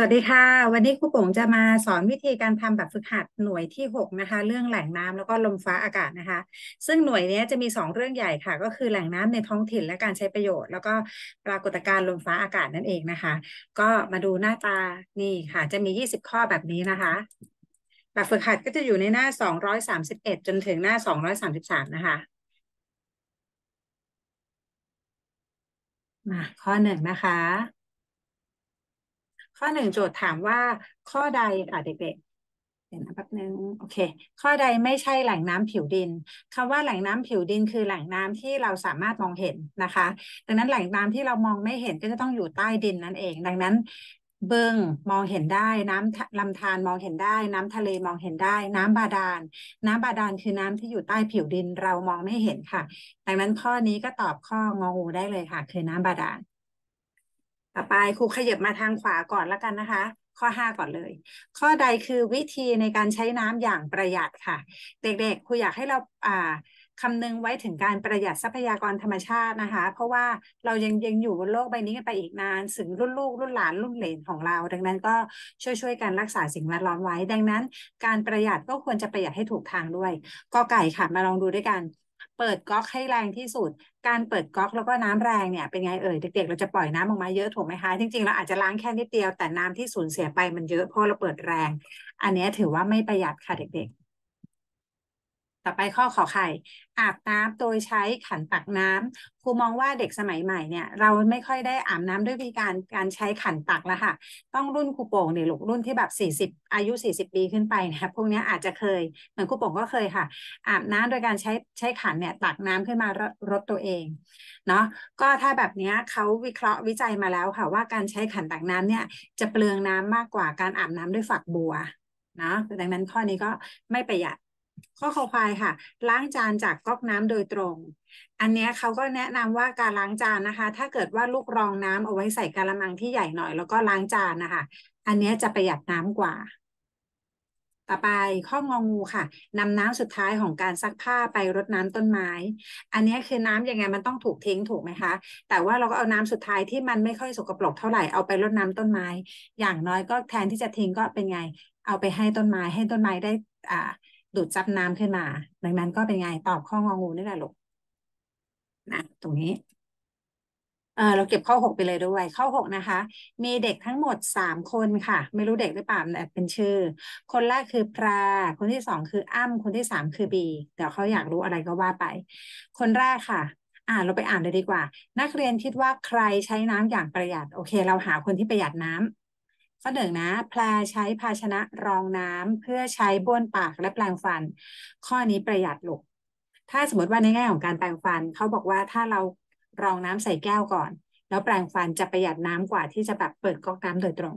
สวัสดีค่ะ วันนี้ครูป๋งจะมาสอนวิธีการทำแบบฝึกหัดหน่วยที่หกนะคะ เรื่องแหล่งน้ำแล้วก็ลมฟ้าอากาศนะคะ ซึ่งหน่วยนี้จะมีสองเรื่องใหญ่ค่ะ ก็คือแหล่งน้ำในท้องถิ่นและการใช้ประโยชน์ แล้วก็ปรากฏการณ์ลมฟ้าอากาศนั่นเองนะคะ ก็มาดูหน้าตานี่ค่ะ จะมียี่สิบข้อแบบนี้นะคะ แบบฝึกหัดก็จะอยู่ในหน้าสองร้อยสามสิบเอ็ดจนถึงหน้าสองร้อยสามสิบสามนะคะมาข้อหนึ่งนะคะข้อหนึ่งโจทย์ถามว่าข้อใดอ่ะเด็กๆเดี๋ยวนะแป๊บนึงโอเค ข้อใดไม่ใช่แหล่งน้ำผิวดิน คำว่าแหล่งน้ำผิวดิน คือแหล่งน้ำที่เราสามารถมองเห็นนะคะ ดังนั้นแหล่งน้ำที่เรามองไม่เห็นก็จะต้องอยู่ใต้ดินนั่นเอง ดังนั้นบึงมองเห็นได้น้ำลำธารมองเห็นได้ น้ำทะเลมองเห็นได้ น้ำบาดาลน้ำบาดาลคือน้ำที่อยู่ใต้ผิวดินเรามองไม่เห็นค่ะ ดังนั้นข้อนี้ก็ตอบข้ององูได้เลยค่ะ คือน้ำบาดาลต่อไปครูขยับมาทางขวาก่อนละกันนะคะ ข้อ 5 ก่อนเลย ข้อใดคือวิธีในการใช้น้ำอย่างประหยัดค่ะ เด็กๆครูอยากให้เราอ่าคำนึงไว้ถึงการประหยัดทรัพยากรธรรมชาตินะคะ เพราะว่าเรายังยังอยู่บนโลกใบนี้กันไปอีกนานถึงรุ่นลูก รุ่นหลานรุ่นเหลนของเรา ดังนั้นก็ช่วยช่วยกันรักษาสิ่งแวดล้อมไว้ ดังนั้นการประหยัดก็ควรจะประหยัดให้ถูกทางด้วย ก็ไก่ค่ะมาลองดูด้วยกันเปิดก๊อกให้แรงที่สุด การเปิดก๊อกแล้วก็น้ำแรงเนี่ยเป็นไงเอ่ยเด็กๆเราจะปล่อยน้ำออกมาเยอะถูกไหมคะจริงๆเราอาจจะล้างแค่นิดเดียวแต่น้ำที่สูญเสียไปมันเยอะเพราะเราเปิดแรง อันนี้ถือว่าไม่ประหยัดค่ะเด็กต่อไปข้อขอไข่ อาบน้ำโดยใช้ขันตักน้ำครูมองว่าเด็กสมัยใหม่เนี่ยเราไม่ค่อยได้อาบน้ำด้วยวิธีการการใช้ขันตักแล้วค่ะ ต้องรุ่นครูโป่งเนี่ยลูกรุ่นที่แบบสี่สิบอายุสี่สิบปีขึ้นไปนะพวกนี้อาจจะเคยเหมือนครูโป่งก็เคยค่ะอาบน้ำโดยการใช้ใช้ขันเนี่ยตักน้ำขึ้นมารดตัวเองเนาะก็ถ้าแบบนี้เขาวิเคราะห์วิจัยมาแล้วค่ะว่าการใช้ขันตักน้ำเนี่ย จะเปลืองน้ำมากกว่าการอาบน้ำด้วยฝักบัวนะดังนั้นข้อนี้ก็ไม่ประหยัดข้อ้อคายค่ะ ล้างจานจากก๊อกน้ำโดยตรง อันนี้เขาก็แนะนำว่าการล้างจานนะคะ ถ้าเกิดว่าลูกรองน้ำเอาไว้ใส่กระมังที่ใหญ่หน่อยแล้วก็ล้างจานนะคะ อันนี้จะประหยัดน้ำกว่า ต่อไปข้ององูค่ะ นำน้ำสุดท้ายของการซักผ้าไปรดน้ำต้นไม้ อันนี้คือน้ํำยังไงมันต้องถูกทิ้งถูกไหมคะ แต่ว่าเราก็เอาน้ำสุดท้ายที่มันไม่ค่อยสกปรกเท่าไหร่เอาไปรดน้ำต้นไม้ อย่างน้อยก็แทนที่จะทิ้งก็เป็นไง เอาไปให้ต้นไม้ ให้ต้นไม้ได้อ่าดูดซับน้ำขึ้นมา ดังนั้นก็เป็นไงตอบข้ององูนี่แหละลูก นะตรงนี้ เออเราเก็บข้อหกไปเลยด้วยข้อหกนะคะ มีเด็กทั้งหมดสามคนค่ะ ไม่รู้เด็กหรือเปล่าแต่เป็นชื่อ คนแรกคือปลาคนที่สองคืออ้ำคนที่สามคือบีเดี๋ยวเขาอยากรู้อะไรก็ว่าไป คนแรกค่ะ อ่าเราไปอ่านเลยดีกว่า นักเรียนคิดว่าใครใช้น้ำอย่างประหยัด โอเค เราหาคนที่ประหยัดน้ำข้อหนึ่งนะแพรใช้ภาชนะรองน้ำเพื่อใช้ บ้วนปากและแปลงฟัน ข้อนี้ประหยัดลกถ้าสมมติว่าในแง่ของการแปลงฟันเขาบอกว่าถ้าเรารองน้ำใส่แก้วก่อนแล้วแปลงฟันจะประหยัดน้ำกว่าที่จะแบบเปิดก๊อกน้ำโดยตรง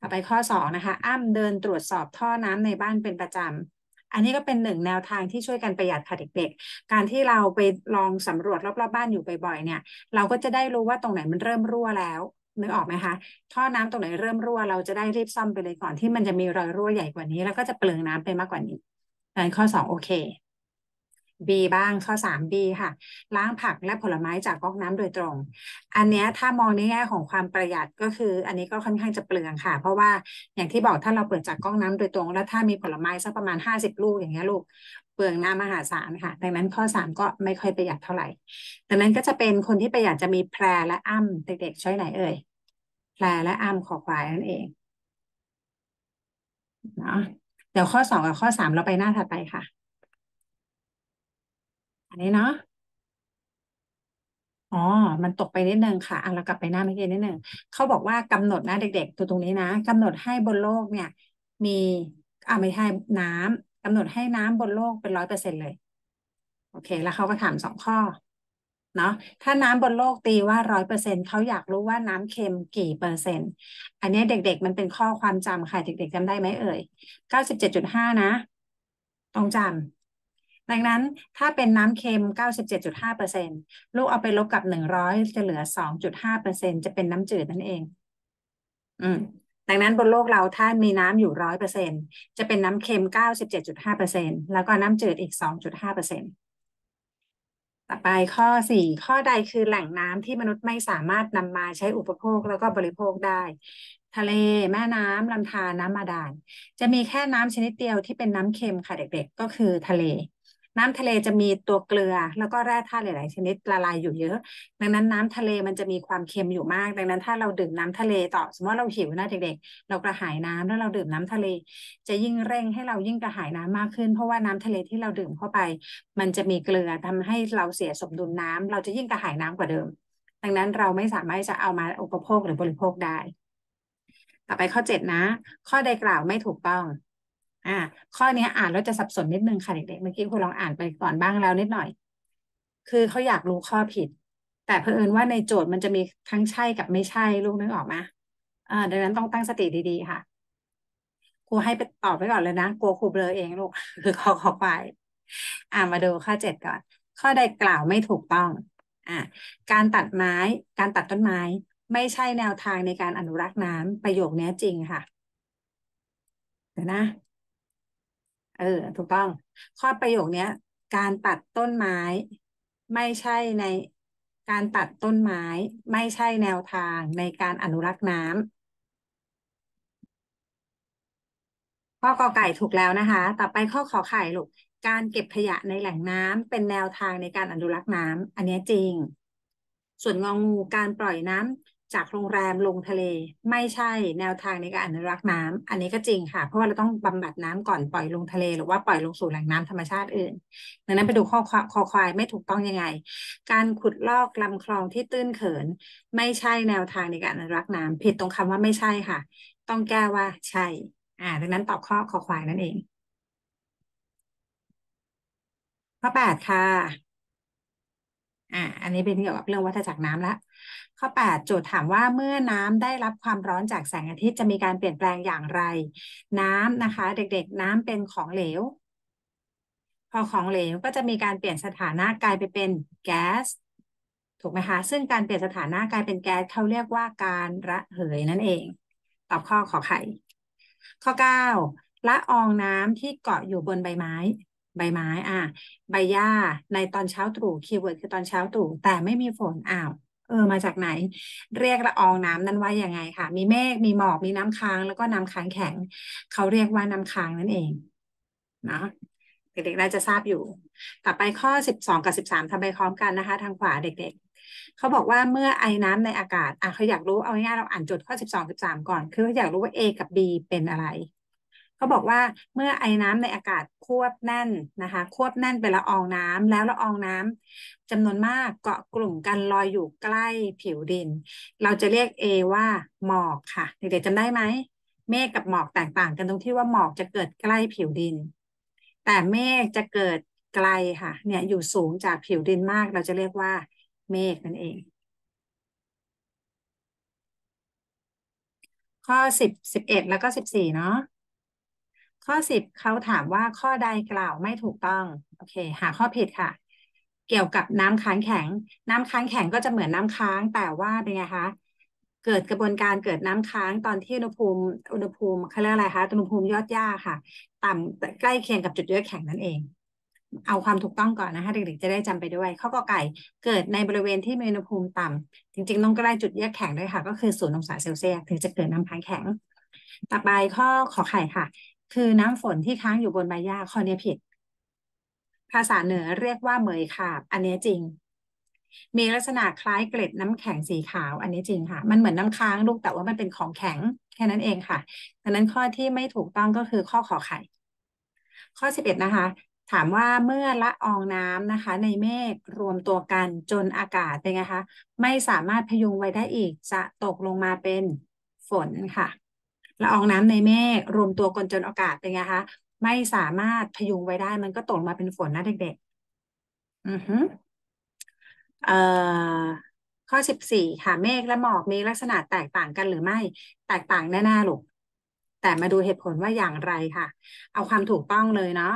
ต่อไปข้อ2นะคะ อ้ำเดินตรวจสอบท่อน้ำในบ้านเป็นประจำ อันนี้ก็เป็นหนึ่งแนวทางที่ช่วยกันประหยัดค่ะเด็กๆการที่เราไปลองสำรวจรอบๆ บ้านอยู่บ่อยๆ เนี่ย เราก็จะได้รู้ว่าตรงไหนมันเริ่มรั่วแล้วนึกออกไหมคะท่อน้ำตรงไหนเริ่มรั่วเราจะได้รีบซ่อมไปเลยก่อนที่มันจะมีรอยรั่วใหญ่กว่านี้แล้วก็จะเปลืองน้ำไปมากกว่านี้ใันข้อสองโอเค B บ้างข้อ 3B ค่ะ ล้างผักและผลไม้จากก๊อกน้ำโดยตรง อันนี้ถ้ามองในแง่ของความประหยัดก็คือ อันนี้ก็ค่อนข้างจะเปลืองค่ะ เพราะว่าอย่างที่บอกถ้าเราเปิดจากก๊อกน้ำโดยตรง แล้วถ้ามีผลไม้สักประมาณ50ลูกอย่างเงี้ยลูกลืองน้ำมหาศาลค่ะดังนั้นข้อ 3 ก็ไม่ค่อยประหยัดเท่าไหร่ ดังนั้นก็จะเป็นคนที่ประหยัดจะมีแพรและอ้ำเด็ก ๆช่วยไหนเอ่ยแพรและอ้ำขอควายนั่นเองเนาะเดี๋ยวข้อ 2 กับข้อ 3 เราไปหน้าถัดไปค่ะ อันนี้เนาะ อ๋อ มันตกไปนิดนึงค่ะอ่ะ เรากลับไปหน้าเมื่อกี้นิดนึงเขาบอกว่ากำหนดนะเด็ก ๆ ตัวตรงนี้นะ กำหนดให้บนโลกเนี่ย มีอ่าไม่ใช่น้ำกำหนดให้น้ำบนโลกเป็นร้อยเปอร์เซ็นต์เลย โอเค แล้วเขาก็ถามสองข้อเนาะถ้าน้ำบนโลกตีว่าร้อยเปอร์เซ็นต์เขาอยากรู้ว่าน้ำเค็มกี่เปอร์เซ็นต์ อันนี้เด็กๆมันเป็นข้อความจำค่ะเด็กๆจำได้ไหมเอ่ยเก้าสิบเจ็ดจุดห้านะต้องจำดังนั้นถ้าเป็นน้ำเค็มเก้าสิบเจ็ดจุดห้าเปอร์เซนต์ลูกเอาไปลบกับหนึ่งร้อยจะเหลือสองจุดห้าเปอร์เซนต์จะเป็นน้ำจืดนั่นเอง อืมดังนั้น บนโลกเรา ถ้ามีน้ำอยู่ร้อยเปอร์เซ็นจะเป็นน้ำเค็มเก้าสิบเจ็ดจุดห้าเปอร์เซ็นแล้วก็น้ำจืดอีกสองจุดห้าเปอร์เซ็นต่อไปข้อสี่ข้อใดคือแหล่งน้ำที่มนุษย์ไม่สามารถนำมาใช้อุปโภคแล้วก็บริโภคได้ ทะเลแม่น้ำลำธารน้ำมาดาน จะมีแค่น้ำชนิดเดียวที่เป็นน้ำเค็มค่ะเด็กๆ ก็คือทะเลน้ำทะเลจะมีตัวเกลือ แล้วก็แร่ธาตุหลาย ๆ ชนิดละลายอยู่เยอะ ดังนั้นน้ำทะเลมันจะมีความเค็มอยู่มาก ดังนั้นถ้าเราดื่มน้ำทะเลต่อสมมติเราหิวนะเด็ก ๆ เรากระหายน้ำแล้วเราดื่มน้ำทะเล จะยิ่งเร่งให้เรายิ่งกระหายน้ำมากขึ้น เพราะว่าน้ำทะเลที่เราดื่มเข้าไป มันจะมีเกลือทำให้เราเสียสมดุลน้ำ เราจะยิ่งกระหายน้ำกว่าเดิม ดังนั้นเราไม่สามารถจะเอามาอุปโภคหรือบริโภคได้ ต่อไปข้อเจ็ดนะข้อใดกล่าวไม่ถูกต้องอ่าข้อนี้อ่านแล้วจะสับสนนิดนึงค่ะเด็กๆเมื่อกี้คุณลองอ่านไปก่อนบ้างแล้วนิดหน่อย คือเขาอยากรู้ข้อผิด แต่เพอิญว่าในโจทย์มันจะมีทั้งใช่กับไม่ใช่ลูกนึกออกมาอ่าดังนั้นต้องตั้งสติดีๆ ค่ะครูให้ไปตอบไปก่อนเลยนะกลัวครูเบลอเองลูกคือขอขอไปอ่ามาดูข้อเจ็ดก่อน ข้อใดกล่าวไม่ถูกต้อง อ่าการตัดไม้การตัดต้นไม้ ไม่ใช่แนวทางในการอนุรักษ์น้ำประโยคนี้จริงค่ะเดี๋ยวนะเออถูกต้องข้อประโยคเนี้ยการตัดต้นไม้ไม่ใช่ในการตัดต้นไม้ ไม่ใช่แนวทางในการอนุรักษ์น้ำข้อกอไก่ถูกแล้วนะคะ ต่อไปข้อขอไข่ลูกการเก็บขยะในแหล่งน้ำเป็นแนวทางในการอนุรักษ์น้ำอันนี้จริงส่วนงองูการปล่อยน้ำจากโรงแรมลงทะเลไม่ใช่แนวทางในการอนุรักษ์น้ำ อันนี้ก็จริงค่ะเพราะว่าเรา ต้องบำบัดน้ำก่อนปล่อยลงทะเลหรือว่าปล่อยลงสู่แหล่งน้ำธรรมชาติอื่นดังนั้นไปดูข้อคอควายไม่ถูกต้องยัง ไง การขุดลอกลำคลองที่ตื้นเขิน ไม่ใช่แนวทางในการอนุรักษ์น้ำ ผิดตรงคำว่าไม่ใช่ค่ะ ต้องแก้ว่าใช่ อ่า ดังนั้นตอบข้อคอควายนั่นเองข้อแปดค่ะ อ่า อันนี้เป็นเกี่ยวกับเรื่องวัฏจักรน้ำละข้อ8โจทย์ถามว่าเมื่อน้ำได้รับความร้อนจากแสงอาทิตย์จะมีการเปลี่ยนแปลงอย่างไร น้ำนะคะ เด็กๆ น้ำเป็นของเหลว พอของเหลวก็จะมีการเปลี่ยนสถานะกลายไปเป็นแก๊สถูกไหมคะ ซึ่งการเปลี่ยนสถานะกลายเป็นแก๊สเขาเรียกว่าการระเหยนั่นเอง ตอบข้อขอไข่ ข้อ 9ละอองน้ำที่เกาะอยู่บนใบไม้ ใบไม้ อ่ะ ใบหญ้า ในตอนเช้าตรู่ คีย์เวิร์ดคือตอนเช้าตรู่ แต่ไม่มีฝนอ้าวเออมาจากไหนเรียกละอองน้ำนั้นว่าอย่างไงค่ะ มีเมฆมีหมอกมีน้ำค้างแล้วก็น้ำค้างแข็งเขาเรียกว่าน้ำค้างนั่นเองนะเด็กๆน่าจะทราบอยู่ต่อไปข้อสิบสองกับสิบสามทำไปพร้อมกันนะคะ ทางขวาเด็ก ๆเขาบอกว่าเมื่อไอน้ำในอากาศอ่ะเขาอยากรู้เอาง่ายๆเราอ่านจดข้อสิบสองสิบสามก่อนคือเขาอยากรู้ว่า A กับ B เป็นอะไรเขาบอกว่าเมื่อไอน้ำในอากาศควบแน่นนะคะ ควบแน่นเป็นละอองน้ำแล้วละอองน้ำ จำนวนมากเกาะกลุ่มกันลอยอยู่ใกล้ผิวดิน เราจะเรียก A ว่า หมอกค่ะเด็กๆจำได้ไหม เมฆกับหมอกแตกต่างกันตรงที่ว่าหมอกจะเกิดใกล้ผิวดิน แต่เมฆจะเกิดไกลค่ะ เนี่ยอยู่สูงจากผิวดินมาก เราจะเรียกว่าเมฆนั่นเอง ข้อสิบสิบเอ็ดแล้วก็สิบสี่เนาะข้อสิบเขาถามว่าข้อใดกล่าวไม่ถูกต้อง โอเค หาข้อผิดค่ะ เกี่ยวกับน้ำค้างแข็ง น้ำค้างแข็งก็จะเหมือนน้าค้างแต่ว่าเป็นไงคะ เกิดกระบวนการเกิดน้ำค้างตอนที่อุณหภูมิ อุณหภูมิเขาเรียกอะไรคะ อุณหภูมิยอดย่าค่ะ ต่ำ ใกล้เคียงกับจุดเยือกแข็งนั่นเอง เอาความถูกต้องก่อนนะคะเด็กๆ จะได้จำไปด้วย ข้อกอไก่ เกิดในบริเวณที่มีอุณหภูมิต่ำ จริงๆต้องใกล้จุดเยือกแข็งด้วยค่ะ ก็คือศูนย์องศาเซลเซียสถึงจะเกิดน้ำค้างแข็ง ต่อไปข้อขอไข่ค่ะคือน้ำฝนที่ค้างอยู่บนใบหญ้าข้อนี้ผิดภาษาเหนือเรียกว่าเหมยขาบอันนี้จริง มีลักษณะคล้ายเกล็ดน้ำแข็งสีขาว อันนี้จริงค่ะ มันเหมือนน้ำค้างลูกแต่ว่ามันเป็นของแข็งแค่นั้นเองค่ะดังนั้นข้อที่ไม่ถูกต้องก็คือข้อขอไข่ ข้อสิบเอ็ดนะคะ ถามว่าเมื่อละอองน้ำนะคะ ในเมฆรวมตัวกันจนอากาศเป็นไงคะ ไม่สามารถพยุงไว้ได้อีก จะตกลงมาเป็นฝนค่ะละอองน้ำในเมฆรวมตัวกันจนอากาศเป็นไงคะไม่สามารถพยุงไว้ได้มันก็ตกมาเป็นฝนนะเด็กๆอือฮึข้อสิบสี่ค่ะเมฆและหมอกมีลักษณะแตกต่างกัน หรือไม่แตกต่างแน่ๆลูก แต่มาดูเหตุผลว่าอย่างไรค่ะ เอาความถูกต้องเลยเนาะ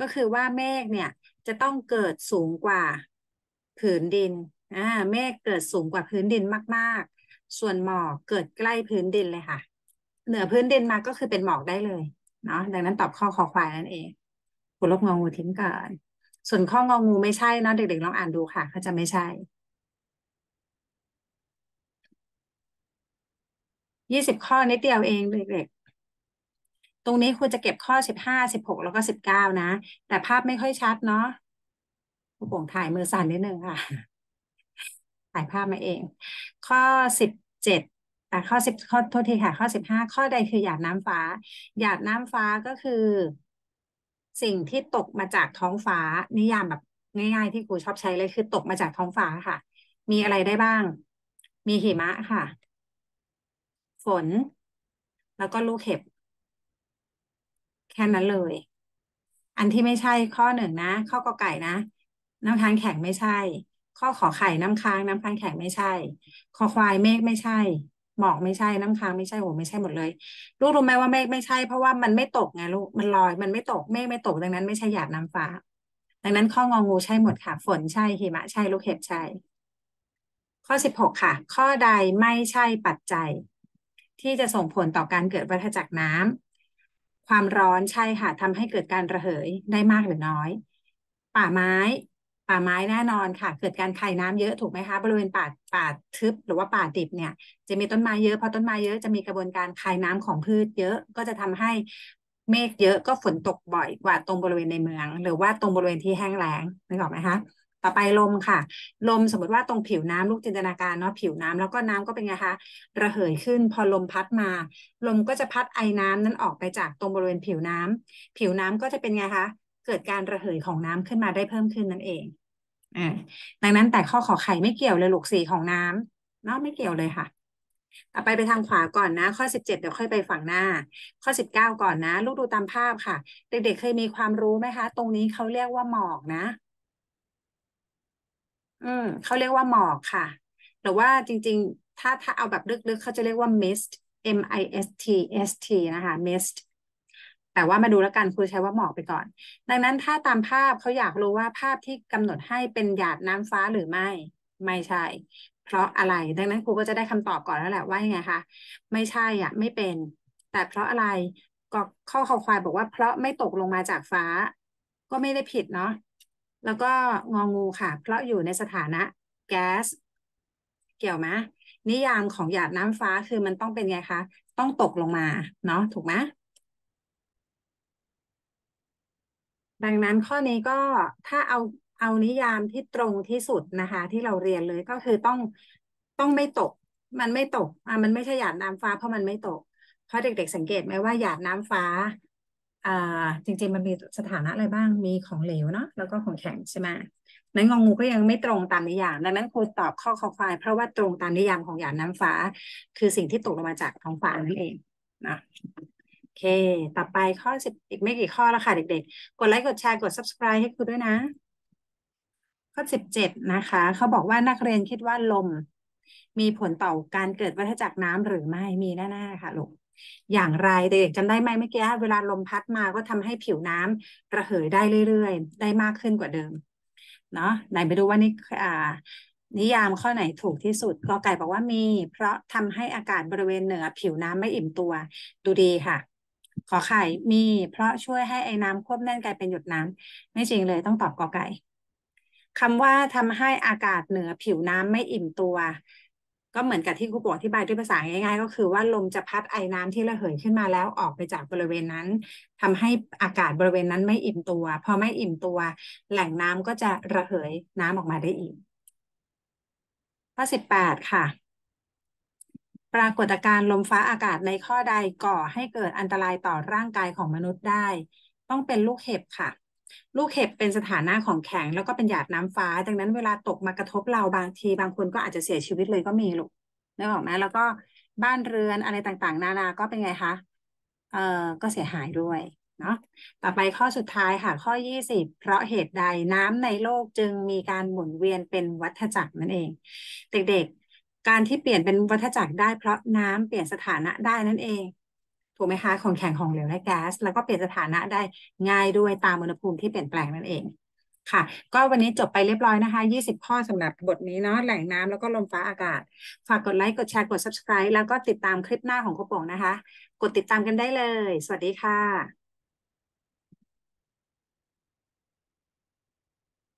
ก็คือว่า เมฆเนี่ย จะต้องเกิดสูงกว่าผืนดินอ่าเมฆเกิดสูงกว่าพื้นดินมาก ๆ ส่วนหมอกเกิดใกล้พื้นดินเลยค่ะเหนือพื้นดินมาก็คือเป็นหมอกได้เลยเนาะดังนั้นตอบข้อคอควายนั่นเองัวลบงองูทิ้งก่อนส่วนข้ององูไม่ใช่เนาะเด็กๆลองอ่านดูค่ะ เขาจะไม่ใช่ยี่สิบข้อนิดเดียวเองเด็กๆตรงนี้ควรจะเก็บข้อสิบห้าสิบหกแล้วก็สิบเก้านะ แต่ภาพไม่ค่อยชัดเนาะผู้ปกถ่ายมือสั่นนิดนึงค่ะ ถ่ายภาพมาเอง ข้อสิบเจ็ดอ่าข้อสิบข้อโทษทีค่ะข้อสิบห้าข้อใดคือหยาดน้ำฟ้าหยาดน้ำฟ้าก็คือ สิ่งที่ตกมาจากท้องฟ้านิยามแบบง่ายๆ ที่ครูชอบใช้เลย คือ ตกมาจากท้องฟ้าค่ะ มีอะไรได้บ้าง มีหิมะค่ะ ฝน แล้วก็ลูกเห็บ แค่นั้นเลย อันที่ไม่ใช่ ข้อหนึ่งนะข้อกอไก่นะ น้ำค้างแข็งไม่ใช่ ข้อขอไข่น้ำค้าง น้ำค้างแข็งไม่ใช่ ข้อควายเมฆไม่ใช่หมอกไม่ใช่ น้ำค้างไม่ใช่โอ้ไม่ใช่หมดเลย ลูก รู้ไหมว่าไม่ไม่ใช่ เพราะว่ามันไม่ตก ไงลูก มันลอย มันไม่ตกเมฆไม่ตก ดังนั้นไม่ใช่หยาดน้ำฟ้า ดังนั้นข้ององูใช่หมดค่ะ ฝนใช่หิมะใช่ ลูกเห็บใช่ ข้อสิบหกค่ะ ข้อใดไม่ใช่ปัจจัย ที่จะส่งผลต่อการเกิดวัฏจักรน้ำ ความร้อนใช่ค่ะทำให้เกิดการระเหยได้มากหรือน้อย ป่าไม้ป่าไม้แน่นอนค่ะ เกิดการคายน้ำเยอะถูกไหมคะ บริเวณป่า ป่าทึบ หรือว่าป่าดิบเนี่ย จะมีต้นไม้เยอะ พอต้นไม้เยอะจะมีกระบวนการคายน้ำของพืช เยอะ ก็จะทำให้เมฆเยอะ ก็ฝนตกบ่อยกว่าตรงบริเวณในเมือง หรือว่าตรงบริเวณที่แห้งแล้งนึกออกไหมคะ ต่อไปลมค่ะ ลมสมมติว่าตรงผิวน้ำลูกจินตนาการเนาะ ผิวน้ำแล้วก็น้ำก็เป็นไงคะ ระเหยขึ้น พอลมพัดมา ลมก็จะพัดไอน้ำนั้นออกไปจากตรงบริเวณผิวน้ำ ผิวน้ำก็จะเป็นไงคะเกิดการระเหยของน้ำขึ้นมาได้เพิ่มขึ้นนั่นเองอดังนั้นแต่ข้อขอไข่ไม่เกี่ยวเลยลูกสีของน้ำเนาะไม่เกี่ยวเลยค่ะต่อไปไปทางขวาก่อนนะ ข้อสิบเจ็ดเดี๋ยวค่อยไปฝั่งหน้า ข้อสิบเก้าก่อนนะ ลูกดูตามภาพค่ะเด็กๆเคยมีความรู้ไหมคะตรงนี้เขาเรียกว่า หมอกนะ อืมเขาเรียกว่า หมอกค่ะหรือว่าจริง ๆ ถ้าถ้าเอาแบบลึกๆเขาจะเรียกว่า mist M I S T S T นะคะ mist แต่ว่ามาดูแล้วกันครูใช้ว่าหมอกไปก่อน ดังนั้นถ้าตามภาพเขาอยากรู้ว่าภาพที่กำหนดให้เป็นหยาดน้ำฟ้าหรือไม่ ไม่ใช่ เพราะอะไรดังนั้นครูก็จะได้คำตอบก่อนแล้วแหละว่ายังไงคะไม่ใช่อ่ะไม่เป็น แต่เพราะอะไรก็ข้อควายบอกว่าเพราะไม่ตกลงมาจากฟ้า ก็ไม่ได้ผิดเนาะแล้วก็งองูค่ะ เพราะอยู่ในสถานะแก๊สเกี่ยวไหมนิยามของหยาดน้ำฟ้าคือมันต้องเป็นไงคะ ต้องตกลงมาเนาะถูกไหมดังนั้นข้อนี้ก็ถ้าเอาเอานิยามที่ตรงที่สุดนะคะ ที่เราเรียนเลยก็คือต้องต้องไม่ตก มันไม่ตกอ่ะมันไม่ใช่หยาดน้ำฟ้าเพราะมันไม่ตกเพราะเด็กๆ สังเกตไหมว่าหยาดน้ำฟ้าอ่าจริง ๆ มันมีสถานะอะไรบ้างมีของเหลวเนาะแล้วก็ของแข็งใช่ไหมนั้นงองงูก็ยังไม่ตรงตามนิยามดังนั้นครูตอบข้อ้อควายเพราะว่าตรงตามนิยามของหยาดน้ำฟ้า คือสิ่งที่ตกลงมาจากท้องฟ้านั่นเองนะเค ต่อไปข้อสิบอีกไม่กี่ข้อแล้วค่ะเด็กๆ กดไลค์กดแชร์กด subscribe ให้ครูด้วยนะ ข้อสิบเจ็ดนะคะ เขาบอกว่านักเรียนคิดว่าลมมีผลต่อการเกิดวัฏจักรน้ำหรือไม่มีแน่ๆค่ะลูกอย่างไรเด็กจำได้ไหมเมื่อกี้เวลาลมพัดมาก็ทำให้ผิวน้ำระเหยได้เรื่อยๆ ได้มากขึ้นกว่าเดิม เนาะไหนไปดูว่านี่อ่า นิยามข้อไหนถูกที่สุดกอไก่บอกว่ามี เพราะทำให้อากาศบริเวณเหนือ ผิวน้ำไม่อิ่มตัว ดูดีค่ะขอไข่ มี เพราะช่วยให้ไอ้น้ำควบแน่นกลายเป็นหยดน้ำ ไม่จริงเลย ต้องตอบกอไก่คำว่าทำให้อากาศเหนือผิวน้ำไม่อิ่มตัว ก็เหมือนกับที่ครูบอกอธิบายด้วยภาษาง่ายๆ ก็คือว่าลมจะพัดไอ้น้ำที่ระเหยขึ้นมาแล้วออกไปจากบริเวณนั้น ทำให้อากาศบริเวณนั้นไม่อิ่มตัวพอไม่อิ่มตัว แหล่งน้ำก็จะระเหยน้ำออกมาได้อีกข้อสิบแปดค่ะปรากฏการณ์ลมฟ้าอากาศในข้อใดก่อให้เกิดอันตรายต่อร่างกายของมนุษย์ได้ ต้องเป็นลูกเห็บค่ะ ลูกเห็บเป็นสถานะของแข็งแล้วก็เป็นหยาดน้ำฟ้า ดังนั้นเวลาตกมากระทบเราบางทีบางคนก็อาจจะเสียชีวิตเลยก็มีลูกนึกออกไหมแล้วก็บ้านเรือนอะไรต่างๆนานา ก็เป็นไงคะ เอ่อก็เสียหายด้วยเนาะต่อไปข้อสุดท้ายค่ะ ข้อ 20 เพราะเหตุใดน้ำในโลกจึงมีการหมุนเวียนเป็นวัฏจักรนั่นเอง เด็กๆการที่เปลี่ยนเป็นวัฏจักรได้เพราะน้ำเปลี่ยนสถานะได้นั่นเอง ถูกไหมคะของแข็งของเหลวและแก๊ส แล้วก็เปลี่ยนสถานะได้ง่ายด้วยตามอุณหภูมิที่เปลี่ยนแปลงนั่นเอง ค่ะ ก็วันนี้จบไปเรียบร้อยนะคะ 20 ข้อสำหรับบทนี้เนาะแหล่งน้ำแล้วก็ลมฟ้าอากาศ ฝากกดไลค์กดแชร์กด subscribe แล้วก็ติดตามคลิปหน้าของกระป๋องนะคะ กดติดตามกันได้เลย สวัสดีค่ะ